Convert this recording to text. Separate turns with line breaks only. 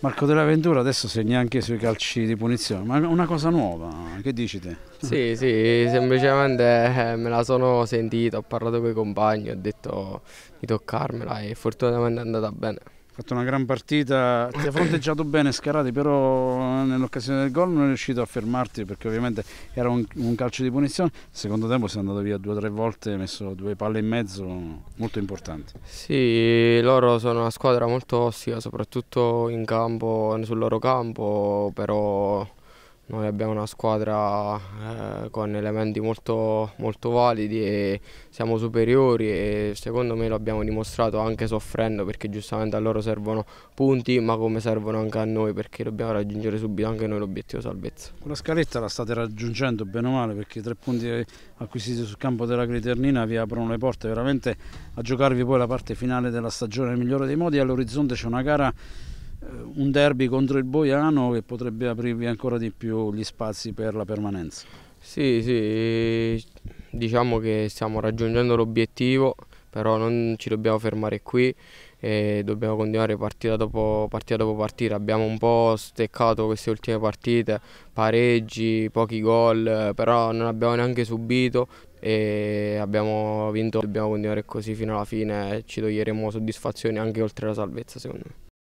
Marco della Ventura adesso segna anche sui calci di punizione, ma è una cosa nuova, che dici te?
Sì, sì, semplicemente eh, me la sono sentita, ho parlato con i compagni, ho detto di toccarmela e fortunatamente è andata bene fatto una gran partita, ti
ha fronteggiato bene Scarati, però eh, nell'occasione del gol non è riuscito a fermarti perché ovviamente era un, un calcio di punizione, secondo tempo sei andato via due o tre volte, hai messo due palle in mezzo molto importanti.
Sì, loro sono una squadra molto ostica, soprattutto in campo, sul loro campo, però noi abbiamo una squadra eh, con elementi molto, molto, validi e siamo superiori e secondo me lo abbiamo dimostrato anche soffrendo perché giustamente a loro servono punti ma come servono anche a noi perché dobbiamo raggiungere subito anche noi l'obiettivo salvezza. Con la scaletta la state raggiungendo
bene o male perché i tre punti acquisiti sul campo della Criternina vi aprono le porte veramente a giocarvi poi la parte finale della stagione nel migliore dei modi all'orizzonte c'è una gara eh, un derby contro il Boiano che potrebbe aprirvi ancora di più gli spazi per la permanenza.
Sì, sì, diciamo che stiamo raggiungendo l'obiettivo, però non ci dobbiamo fermare qui e dobbiamo continuare partita dopo, partita dopo partita. Abbiamo un po' steccato queste ultime partite, pareggi, pochi gol, però non abbiamo neanche subito e abbiamo vinto. Dobbiamo continuare così fino alla fine e ci toglieremo soddisfazioni anche oltre la salvezza secondo me.